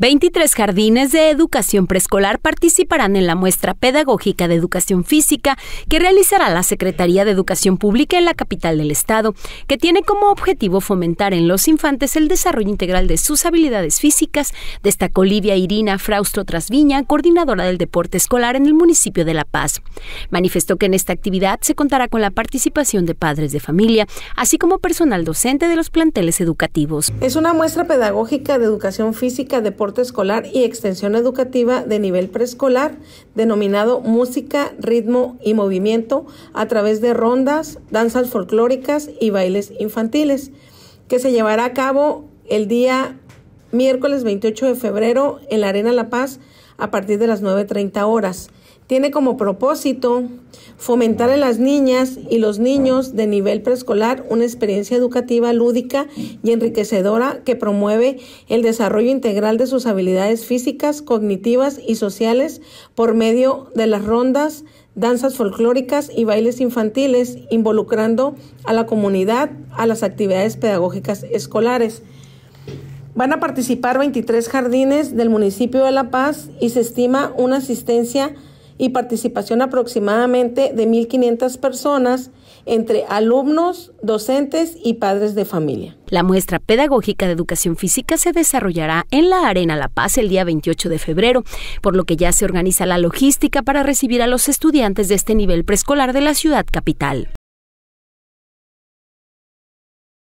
23 jardines de educación preescolar participarán en la muestra pedagógica de educación física que realizará la Secretaría de Educación Pública en la capital del estado, que tiene como objetivo fomentar en los infantes el desarrollo integral de sus habilidades físicas, destacó Livia Irina Fraustro Trasviña, coordinadora del deporte escolar en el municipio de La Paz. Manifestó que en esta actividad se contará con la participación de padres de familia, así como personal docente de los planteles educativos. Es una muestra pedagógica de educación física, deporte escolar y extensión educativa de nivel preescolar, denominado Música, Ritmo y Movimiento, a través de rondas, danzas folclóricas y bailes infantiles, que se llevará a cabo el día miércoles 28 de febrero en la Arena La Paz a partir de las 9.30 horas. Tiene como propósito fomentar en las niñas y los niños de nivel preescolar una experiencia educativa lúdica y enriquecedora que promueve el desarrollo integral de sus habilidades físicas, cognitivas y sociales por medio de las rondas, danzas folclóricas y bailes infantiles, involucrando a la comunidad a las actividades pedagógicas escolares. Van a participar 23 jardines del municipio de La Paz y se estima una asistencia y participación aproximadamente de 1.500 personas entre alumnos, docentes y padres de familia. La muestra pedagógica de educación física se desarrollará en la Arena La Paz el día 28 de febrero, por lo que ya se organiza la logística para recibir a los estudiantes de este nivel preescolar de la ciudad capital.